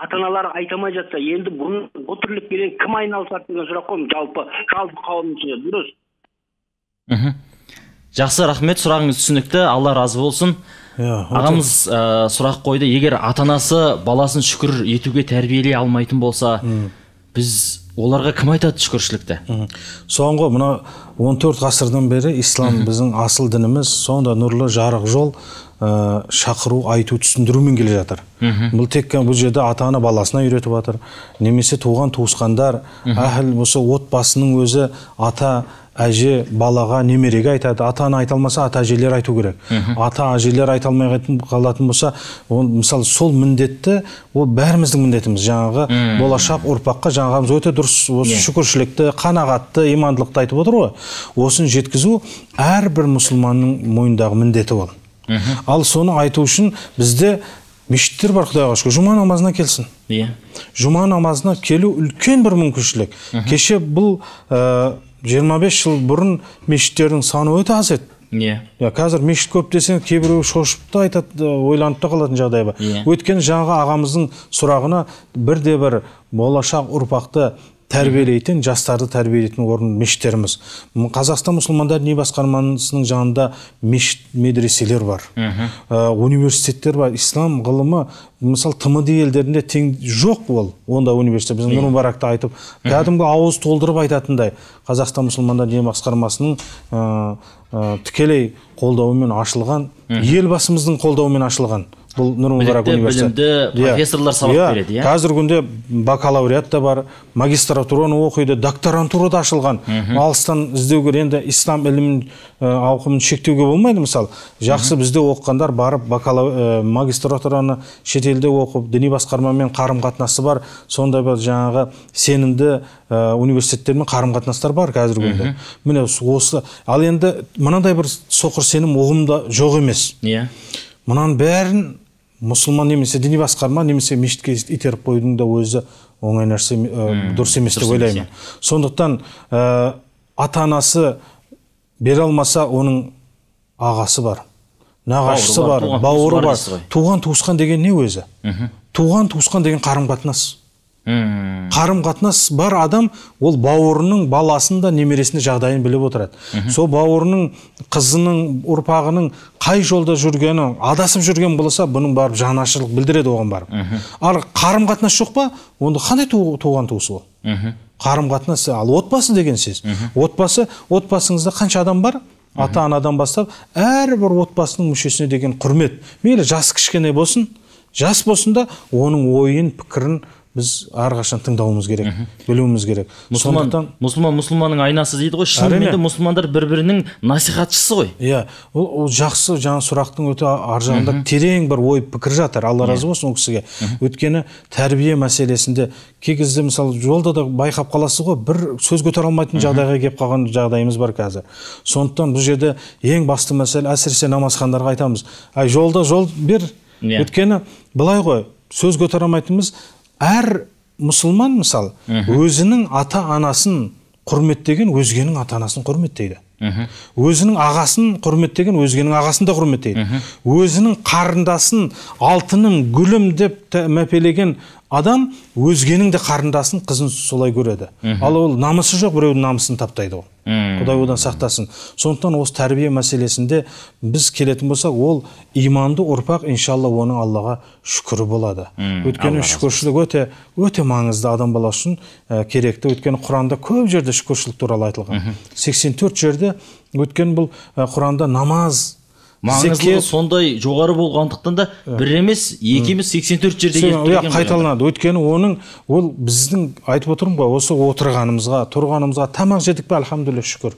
ата аналар айта алмай жатса енді бұрын бұл тірлікпенен кім айналысады деген сұрақ қой жалпы жалпы қауымның ішінде дұрыс мхм жақсы рахмет сұрағыңыз түсінікті алла разы болсын иә, ағамыз ә, сұрақ қойды егер ата анасы баласын шүкір етуге тәрбиелей алмайтын болса біз оларға кім айтады шүкіршілікті соған ғой мына 14 ғасырдан бері ислам біздің асыл дініміз сонда нұрлы жарық жол ә, шақыру айту түсіндірумен келе жатыр бұл тек бұл жерде ата ана баласына үйретіп жатыр немесе туған туысқандар әһіл осы отбасының өзі ата әже балаға немереге айтады ата ана айта алмаса ата әжелер айту керек Үху. ата әжелер айта алмай қалатын болса ол мысалы сол міндетті ол бәріміздің міндетіміз жаңағы Үху. болашақ ұрпаққа жаңағымыз өте дұрыс осы иә. шүкіршілікті қанағатты имандылықты айтып отыр ғой осыны жеткізу әрбір мұсылманның мойындағы міндеті ол ал соны айту үшін бізде мешіттер бар құдайға шүкір жұма намазына келсін иә жұма намазына келу үлкен бір мүмкіншілік кеше бұл 25 э, жыл бұрын мешіттердің саны өте аз еді иә yeah. қазір мешіт көп десең кейбіреу шошып та айтады ойланып та қалатын жағдай бар yeah. Иә. өйткені жаңағы ағамыздың сұрағына бірде бір болашақ ұрпақты тәрбиелейтін жастарды тәрбиелейтін орын мешіттеріміз қазақстан мұсылмандар діни басқармасының жанында мешіт медреселер бар ә, университеттер бар ислам ғылымы мысалы тмд елдерінде тең жоқ ол онда университет біздің нұр айтып кәдімгі ауыз толдырып айтатындай қазақстан мұсылмандар діни басқармасының ә, ә тікелей қолдауымен ашылған елбасымыздың қолдауымен ашылған бұл нұр мүбарак университеті білімді иә. профессорлар сабақ иә. береді иә қазіргі күнде бакалавриат та бар магистратураны оқиды докторантура да ашылған алыстан іздеу керек енді ислам ілімін ауқымын шектеуге болмайды мысалы жақсы бізде оқығандар барып бакалав магистратураны шетелде оқып діни басқармамен қарым қатынасы бар сондай бір жаңағы сенімді университеттермен қарым қатынастар бар қазіргі күнде міне осы ал енді мынандай бір соқыр сенім ұғымда жоқ емес иә мынаның бәрін мұсылман немесе діни басқарма немесе мешітке итеріп қоюдың да өзі оңай нәрсе дұрыс емес деп ойлаймын сондықтан ә, ата анасы бере алмаса оның ағасы бар нағашысы бар бауыры бар туған туысқан деген не өзі туған туысқан деген қарым қатынас қарым қатынас бар адам ол бауырының баласын да немересін жағдайын біліп отырады Үм. сол бауырының қызының ұрпағының қай жолда жүргені адасып жүрген болса бұның барып жанашырлық білдіреді оған барып ал қарым қатынас жоқ па онда қандай туған туысы ол қарым қатынас ал отбасы деген сөз отбасы отбасыңызда қанша адам бар ата анадан бастап әрбір отбасының мүшесіне деген құрмет мейлі жасы кішкене болсын жас болсын да оның ойын пікірін біз әрқашан тыңдауымыз керек білуіміз керек мұсылман мұсылман мұсылманның айнасы дейді ғой шынымен де мұсылмандар бір бірінің насихатшысы ғой иә ол, жақсы жаңа сұрақтың өте ар жағында терең бір ой пікір жатыр алла иә. разы болсын ол кісіге өйткені тәрбие мәселесінде кей кезде мысалы жолда да байқап қаласыз ғой бір сөз көтере алмайтын жағдайға келіп қалған жағдайымыз бар қазір сондықтан бұл жерде ең басты мәселе әсіресе намазхандарға айтамыз ай жолда жол бер өткені иә. өйткені былай ғой сөз көтере алмайтынымыз әр мұсылман мысалы өзінің ата анасын құрметтеген өзгенің ата анасын құрметтейді өзінің ағасын құрметтеген өзгенің ағасын да құрметтейді өзінің қарындасын алтыным гүлім деп мәпелеген адам өзгенің де қарындасын қызын солай көреді ал ол намысы жоқ біреудің намысын таптайды ол құдай одан сақтасын сондықтан осы тәрбие мәселесінде біз келетін болсақ ол иманды ұрпақ иншалла оның аллаға шүкірі болады өйткені шүкіршілік өте өте маңызды адам баласы үшін ә, керекті өйткені құранда көп жерде шүкіршілік туралы айтылған 84 жерде өйткені бұл э, құранда намаз маңыздылығы сондай жоғары болғандықтан да ә. бір емес екі емес сексен төрт жерде қайталанады өйткені оның ол біздің айтып отырмын ғой осы отырғанымызға тұрғанымызға тамақ жедік пе альхамдулилля шүкір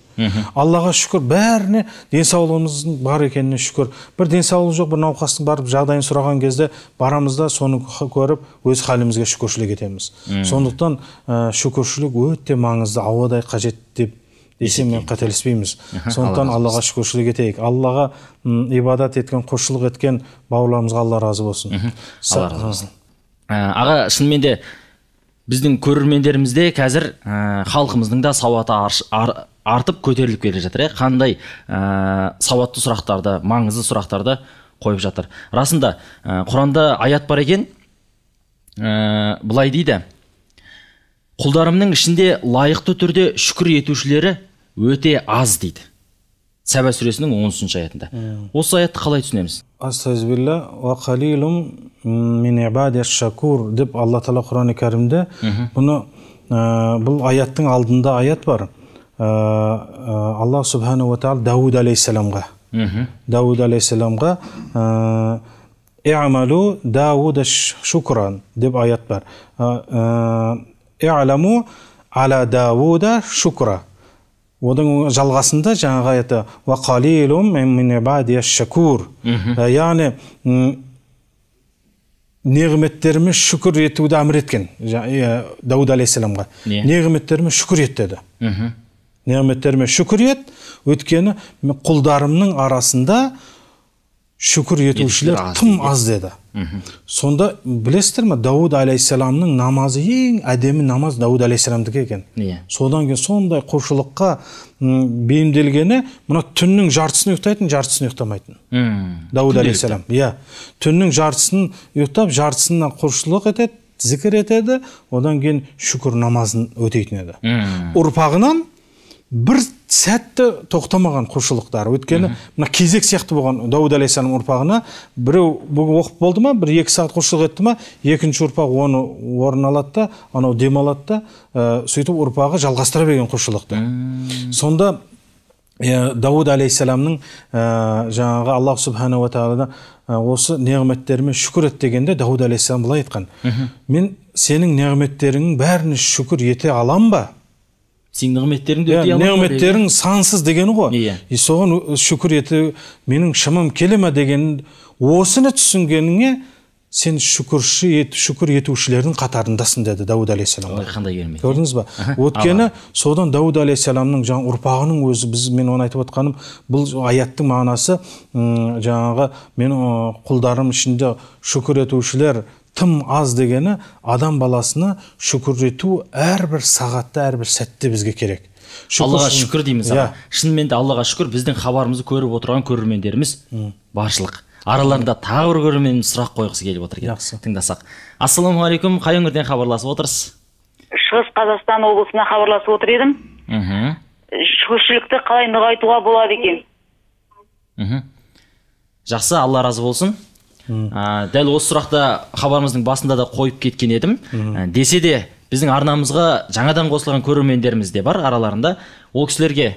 аллаға шүкір бәріне денсаулығымыздың бар екеніне шүкір бір денсаулығы жоқ бір науқастың барып жағдайын сұраған кезде барамыз да соны көріп өз халімізге шүкіршілік етеміз сондықтан ә, шүкіршілік өте маңызды ауадай қажет деп мен қателеспейміз сондықтан аллаға шүкіршілік етейік аллаға ибадат еткен құлшылық еткен бауырларымызға алла разы болсын ә, аға шынымен де біздің көрермендерімізде қазір ә, халқымыздың да сауаты артып көтеріліп келе жатыр иә қандай ә, сауатты сұрақтарды маңызды сұрақтарды қойып жатыр расында құранда аят бар екен былай дейді құлдарымның ішінде лайықты түрде шүкір етушілері өте аз дейді сәба сүресінің он үшінші аятында ә. осы аятты қалай түсінеміз деп алла тағала құран кәрімде бұны ә, бұл аяттың алдында аят бар ә, ә алла субханала тағала дауд алейхисаламға дауд алейхисаламға ә, шукран» деп аят бар. Ә, Дауда одан жалғасында жаңағы это шакур э, яғни неғметтеріме шүкір етуді әмір еткен дауд алейхисаламға yeah. Иә. неғметтеріме шүкір ет деді неғметтеріме шүкір ет өйткені құлдарымның арасында шүкір етушілер тым аз деді сонда білесіздер ме дауд алейхисаламның намазы ең әдемі намаз дауд алейхисаламдікі екен иә содан кейін сондай құлшылыққа бейімделгені мына түннің жартысын ұйықтайтын жартысын ұйықтамайтын дауд алейхисалам иә түннің жартысын ұйықтап жартысына құлшылық етеді зікір етеді одан кейін шүкір намазын өтейтін еді ұрпағынан бір сәтті тоқтамаған құлшылықтары өйткені мына кезек сияқты болған дауд алейхисалам ұрпағына біреу бүгін оқып болды ма бір екі сағат құлшылық етті ма екінші ұрпақ оны орын алады да анау демалады да э, сөйтіп ұрпағы жалғастыра берген құлшылықты сонда э, дауд алейхисаламның э, жаңағы аллах субханала тағалада осы неғметтеріме шүкір ет дегенде дауд алейхисалам былай айтқан мен сенің неғметтеріңнің бәріне шүкір ете аламын ба сенің нығметтеріңді иә, өтей нығметтерің сансыз дегені ғой иә и соған шүкір ету менің шамам келе ма деген осыны түсінгеніңе сен шүкірші ет, шүкір етушілердің қатарындасың деді дауд алейхисалам қандай керемет көрдіңіз ба өйткені содан дауд алейхисаламның жаңағы ұрпағының өзі біз мен оны айтып отқаным бұл аяттың мағынасы жаңағы мен құлдарым ішінде шүкір етушілер тым аз дегені адам баласына шүкір ету әрбір сағатта әрбір сәтте бізге керек шүкір, аллаға шүкір дейміз иә yeah. шынымен де аллаға шүкір біздің хабарымызды көріп отырған көрермендеріміз hmm. баршылық араларында тағы бір көрермен сұрақ қойғысы келіп отыр екен жақсы тыңдасақ ассалаумағалейкум қай өңірден хабарласып отырсыз шығыс қазақстан облысынан хабарласып отыр едім мхм көршілікті қалай нығайтуға болады екен мхм жақсы алла разы болсын ә, дәл осы сұрақты хабарымыздың басында да қойып кеткен едім ә, десе де біздің арнамызға жаңадан қосылған көрермендеріміз де бар араларында ол кісілерге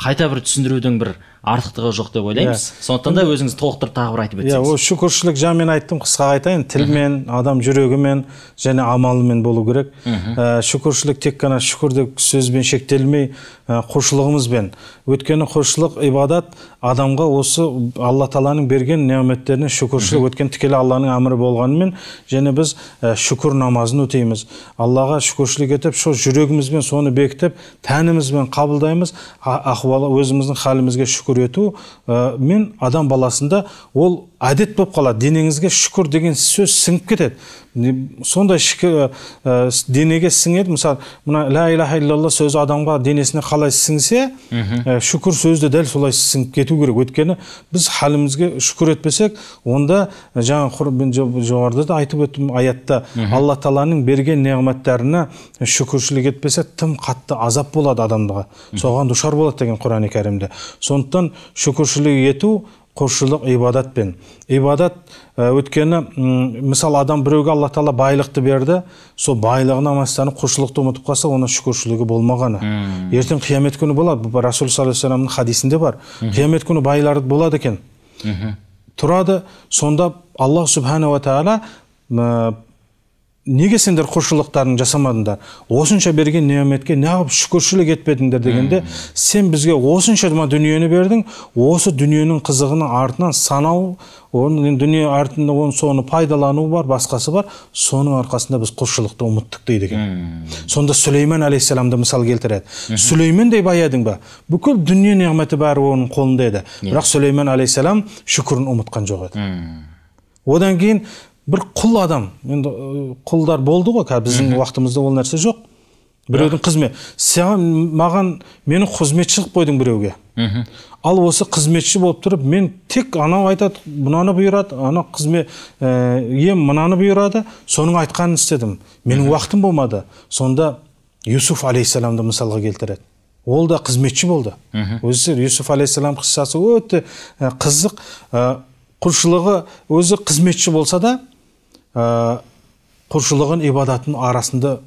қайта бір түсіндірудің бір артықтығы жоқ деп ойлаймыз yeah. Иә. сондықтан да өзіңіз толықтырып тағы бір айтып иә, өтсеңіз иә yeah, ол шүкіршілік жаңа мен айттым қысқа айтайын тілмен адам жүрегімен және амалымен болу керек mm -hmm. шүкіршілік тек қана шүкір деп сөзбен шектелмей ә, құлшылығымызбен өйткені құлшылық ибадат адамға осы алла тағаланың берген неғметтеріне шүкіршілік өткен тікелей алланың әмірі болғанымен және біз ә, шүкір намазын өтейміз аллаға шүкіршілік етіп сол жүрегімізбен соны бекітіп тәнімізбен қабылдаймыз ахуалы өзіміздің халімізге шүкір көрету э, мен адам баласында ол әдет болып қалады денеңізге шүкір деген сөз сіңіп кетеді сондай ішкі ә, денеге сіңеді мысалы мына лә иляха иллалла сөзі адамға денесіне қалай сіңсе ә, шүкір сөзі де дәл солай сіңіп кету керек өйткені біз халімізге шүкір етпесек онда жаңа мен жоғарыда да айтып өттім аятта алла тағаланың берген неғматтарына шүкіршілік етпесе тым қатты азап болады адамға соған душар болады деген құрани кәрімде сондықтан шүкіршілік ету құлшылық ибадатпен ибадат э, өткені мысалы адам біреуге алла тағала байлықты берді сол байлығына мастанып құлшылықты ұмытып қалса оның шүкіршілігі болмағаны hmm. ертең қиямет күні болады расул саллаллаху алейхи хадисінде бар hmm. қиямет күні байлар болады екен тұрады сонда аллах субханала тағала неге сендер құлшылықтарын жасамадыңдар осынша берген неметке неғып шүкіршілік етпедіңдер дегенде сен бізге осыншама дүниені бердің осы дүниенің қызығының артынан санау оның дүние артында оның соны пайдалану бар басқасы бар соның арқасында біз құлшылықты ұмыттық дейді екен сонда сүлеймен алейхисаламды мысал келтіреді сүлеймендей баядың ба бүкіл дүние неғметі бәрі оның қолында еді иә. бірақ сүлеймен алейхисалам шүкірін ұмытқан жоқ еді одан кейін бір құл адам енді құлдар болды ғой қазір біздің уақытымызда ол нәрсе жоқ біреудің қызмет саған маған мені қызметші қылып қойдың біреуге ал осы қызметші болып тұрып мен тек анау айтады мынаны бұйырады анау қызмет ем мынаны бұйырады соның айтқанын істедім менің уақытым болмады сонда юсуф алейхисаламды мысалға келтіреді ол да қызметші болды өзі юсуф алейхисалам қиссасы өте қызық құлшылығы өзі қызметші болса да ә, э, құлшылығын ибадатын арасында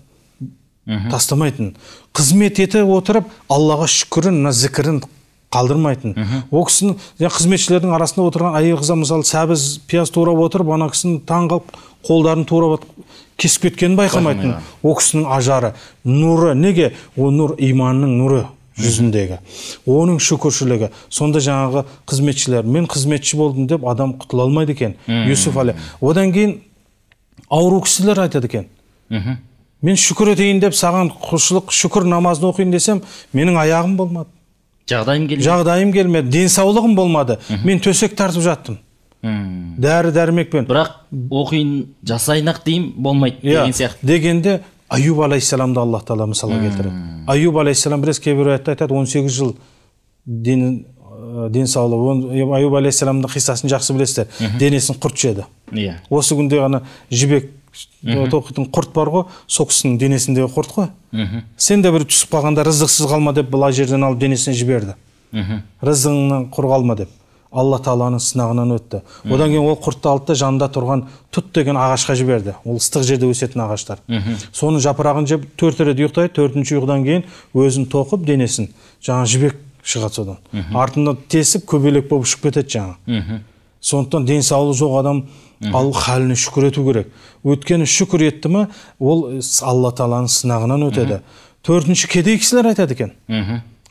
тастамайтын қызмет ете отырып аллаға шүкірін мына зікірін қалдырмайтын ол кісінің қызметшілердің арасында отырған әйел қыздар мысалы сәбіз пияз турап отырып ана кісінің қалып қолдарын турап кесіп кеткенін байқамайтын ол кісінің ажары нұры неге ол нұр иманның нұры жүзіндегі оның шүкіршілігі сонда жаңағы қызметшілер мен қызметші болдым деп адам құтыла алмайды екен юсуф әлі одан кейін ауру кісілер айтады екен мен шүкір етейін деп саған құлшылық шүкір намазын оқиын десем менің аяғым болмады жағдайым келмеді жағдайым келмеді денсаулығым болмады мен төсек тартып жаттым дәрі дәрмекпен бірақ оқиын жасайын ақ деймін болмайды иә, деген сияқты дегенде аюб алейхисаламды алла тағала мысалға келтіреді аюб алейхисалам білесіз кейбір аятта айтады 18 жыл денсаулығы аюб алейхисаламның қиссасын жақсы білесіздер денесін құрт жеді иә осы күнде ғана жібек э, тоқитын құрт бар ғой сол кісінің денесіндегі құрт қой сен де бір түсіп қалғанда рызықсыз қалма деп былай жерден алып денесіне жіберді мхм рызығыңнан құр қалма деп алла тағаланың сынағынан өтті одан кейін ол құртты алды да жанында тұрған тұт деген ағашқа жіберді ол ыстық жерде өсетін ағаштар соның жапырағын жеп төрт рет ұйықтайды төртінші ұйқыдан кейін өзін тоқып денесін жаңағы жібек шығады содан артында тесіп көбелек болып ұшып кетеді жаңағы сондықтан денсаулығы жоқ адам ал халіне шүкір ету керек өйткені шүкір етті ма ол алла тағаланың сынағынан өтеді төртінші кедей кісілер айтады екен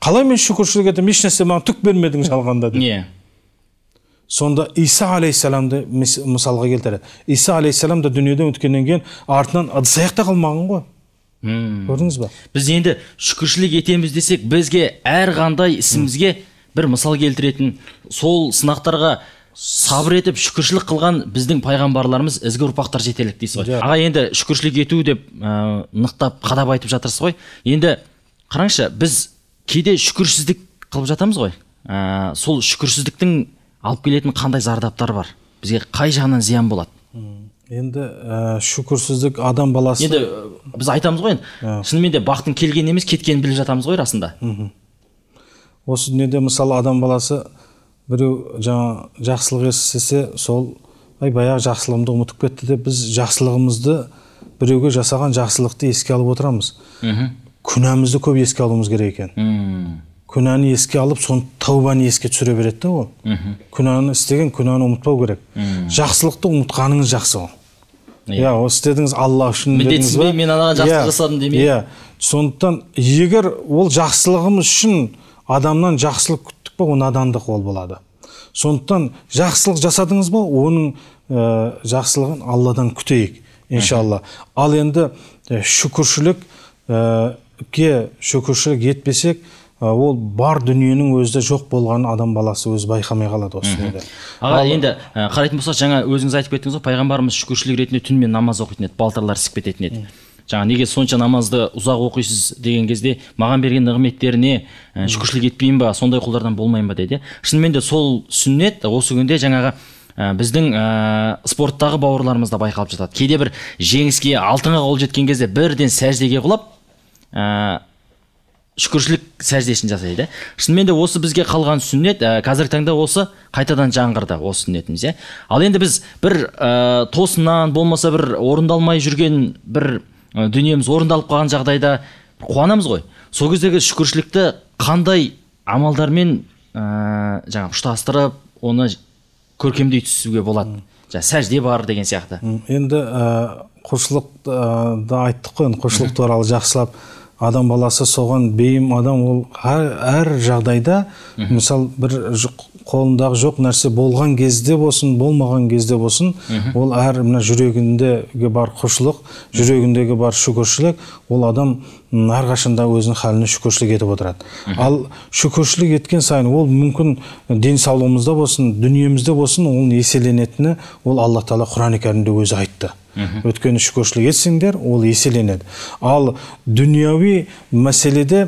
қалай мен шүкіршілік етемін ешнәрсе маған түк бермедің жалғанда деп иә сонда иса алейхисаламды мысалға келтіреді иса алейхисалам да дүниеден өткеннен кейін артынан ыдыс аяқ та қалмаған ғой көрдіңіз ба біз енді шүкіршілік етеміз десек бізге әр қандай ісімізге бір мысал келтіретін сол сынақтарға сабыр етіп шүкіршілік қылған біздің пайғамбарларымыз ізгі ұрпақтар жетерлік дейсіз ғой аға енді шүкіршілік ету деп ә, нықтап қадап айтып жатырсыз ғой енді қараңызшы біз кейде шүкірсіздік қылып жатамыз ғой ә, сол шүкірсіздіктің алып келетін қандай зардаптар бар бізге қай жағынан зиян болады енді ә, шүкірсіздік адам баласы енді э, біз айтамыз ғой енді ә. шынымен де бақтың келгенін емес кеткенін біліп жатамыз ғой расында осы дүниеде мысалы адам баласы біреу жаңа жақсылық істесе сол ай баяғы жақсылығымды ұмытып кетті деп біз жақсылығымызды біреуге жасаған жақсылықты еске алып отырамыз мхм күнәмізді көп еске алуымыз керек екен күнәні еске алып соны тәубаны еске түсіре береді да ол күнәні істеген күнәні ұмытпау керек жақсылықты ұмытқаныңыз жақсы ол Иә. иә осы істедіңіз алла үшін міндетсіз мен анаған жақсылық иә. жасадым демей иә сондықтан егер ол жақсылығымыз үшін адамнан жақсылық күттік па ол надандық ол болады сондықтан жақсылық жасадыңыз ба оның э, жақсылығын алладан күтейік иншалла ал енді э, шүкіршілікке шүкіршілік етпесек Ә, ол бар дүниенің өзі жоқ болған адам баласы өзі байқамай қалады осы дүниеде аға енді ә, қарайтын болсақ жаңа өзіңіз айтып кеттіңіз ғой пайғамбарымыз шүкіршілік ретінде түнімен намаз оқитын еді балтырлар ісіп кететін еді жаңа неге сонша намазды ұзақ оқисыз деген кезде маған берген нығметтеріне ә, шүкіршілік етпеймін ба сондай құлдардан болмаймын ба деді шынымен де сол сүннет осы күнде жаңағы ә, біздің ә, спорттағы бауырларымызда байқалып жатады кейде бір жеңіске алтынға қол жеткен кезде бірден сәждеге құлап шүкіршілік сәждесін жасайды иә. шынымен де осы бізге қалған сүннет ә, қазіргі таңда осы қайтадан жаңғырды осы сүннетіміз иә ал енді біз бір ә, тосыннан болмаса бір орындалмай жүрген бір ә, дүниеміз орындалып қалған жағдайда қуанамыз ғой сол кездегі шүкіршілікті қандай амалдармен ә, жаңағы ұштастырып оны көркемдей түсуге болады жаңа сәжде бар деген сияқты енді ә, құлшылықты ә, да айттық қой енді құлшылық туралы жақсылап адам баласы соған бейім адам ол әр жағдайда мысалы бір қолындағы жоқ нәрсе болған кезде болсын болмаған кезде болсын ол әр мына жүрегіндегі бар құлшылық жүрегіндегі бар шүкіршілік ол адам әрқашан өзінің халіне шүкіршілік етіп отырады ал шүкіршілік еткен сайын ол мүмкін денсаулығымызда болсын дүниемізде болсын оның еселенетіні ол алла тағала құран кәрімде өзі айтты өйткені шүкіршілік етсеңдер ол еселенеді ал дүниеуи мәселеде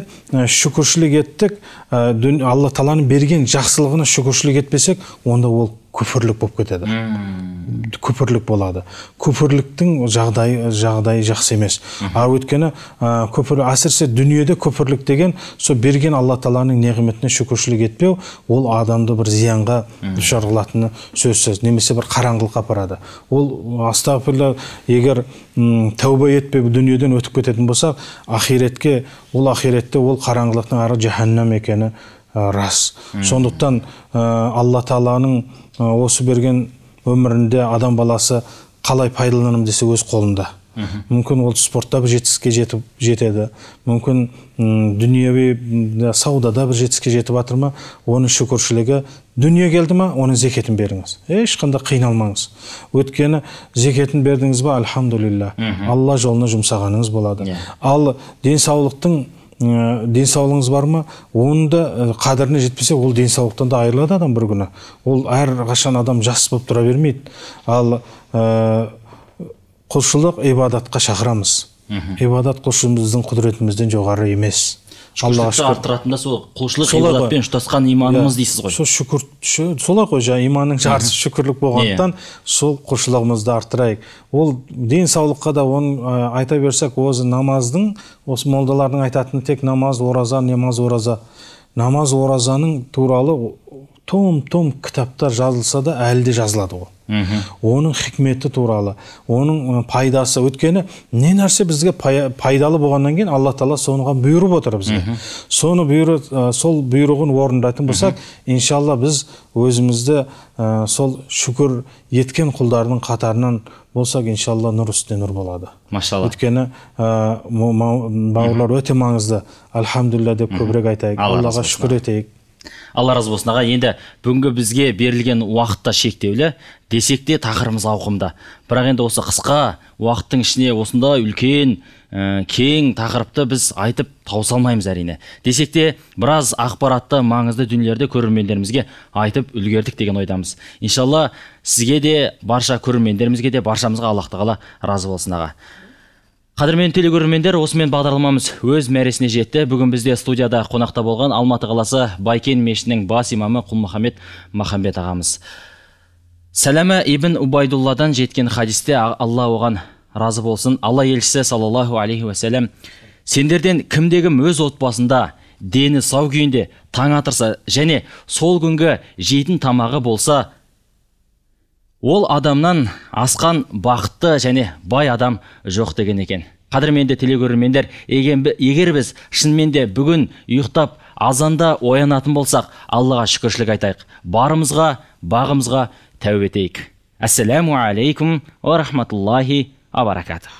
шүкіршілік еттік алла тағаланың берген жақсылығына шүкіршілік етпесек онда ол күпірлік болып кетеді күпірлік болады күпірліктің жағдайы жағдайы жақсы емес а өйткені ә, күпір әсіресе дүниеде күпірлік деген сол берген алла тағаланың неғметіне шүкіршілік етпеу ол адамды бір зиянға душар қылатыны сөзсіз немесе бір қараңғылыққа апарады ол астағфирилла егер тәубе етпей дүниеден өтіп кететін болсақ ахиретке ол ахиретте ол қараңғылықтың ары жаһаннам екені рас сондықтан алла тағаланың осы берген өмірінде адам баласы қалай пайдаланамын десе өз қолында мүмкін ол спортта бір жетістікке жетіп жетеді мүмкін үм, саудада бір жетістікке жетіп жатыр ма оның шүкіршілігі дүние келді ма оның зекетін беріңіз ешқандай қиналмаңыз Өткені зекетін бердіңіз ба альхамдулилля алла жолына жұмсағаныңыз болады иә. ал денсаулықтың Э, денсаулығыңыз бар ма оның да э, қадіріне жетпесе ол денсаулықтан да айырылады адам бір күні ол әрқашан адам жас болып тұра бермейді ал э, құлшылық ибадатқа шақырамыз ибадат құлшымыздың құдіретімізден жоғары емес аллаға арттыратын да сол құлшылық ғибадатпен ұштасқан иманымыз дейсіз ғой сол шүкір солай ғой жаңағы иманның жартысы шүкірлік болғандықтан сол құлшылығымызды арттырайық ол денсаулыққа да оны айта берсек осы намаздың осы молдалардың айтатыны тек намаз ораза намаз ораза намаз оразаның туралы том том кітаптар жазылса да әлі де жазылады ғой. оның хикметі туралы оның пайдасы өткені не нәрсе бізге пайдалы болғаннан кейін алла тағала соныға бұйырып отыр бізге соны бұйыр, сол бұйрығын орындайтын болсақ иншалла біз өзімізді сол шүкір еткен құлдардың қатарынан болсақ иншалла нұр үстіне нұр болады машалла өйткені бауырлар өте маңызды альхамдулилля деп көбірек айтайық аллаға шүкір етейік алла разы болсын аға енді бүгінгі бізге берілген уақыт та шектеулі десек те тақырыбымыз ауқымды бірақ енді осы қысқа уақыттың ішіне осындай үлкен ә, кең тақырыпты біз айтып тауыса алмаймыз әрине десек те біраз ақпаратты маңызды дүниелерді көрермендерімізге айтып үлгердік деген ойдамыз иншалла сізге де барша көрермендерімізге де баршамызға аллах тағала разы болсын аға қадірмен телекөрермендер осымен бағдарламамыз өз мәресіне жетті бүгін бізде студияда қонақта болған алматы қаласы байкен мешітінің бас имамы құлмұхаммед махамбет ағамыз сәләмә ибн убайдулладан жеткен хадисте алла оған разы болсын алла елшісі саллаллаху алейхи уассалам сендерден кімдегі өз отбасында дені сау күйінде таң атырса және сол күнгі жейтін тамағы болса ол адамнан асқан бақытты және бай адам жоқ деген екен қадірменді телекөрермендер егер біз шынымен де бүгін ұйықтап азанда оянатын болсақ аллаға шүкіршілік айтайық барымызға бағымызға тәубе етейік ассаламу алейкум уа рахматуллахи баракатух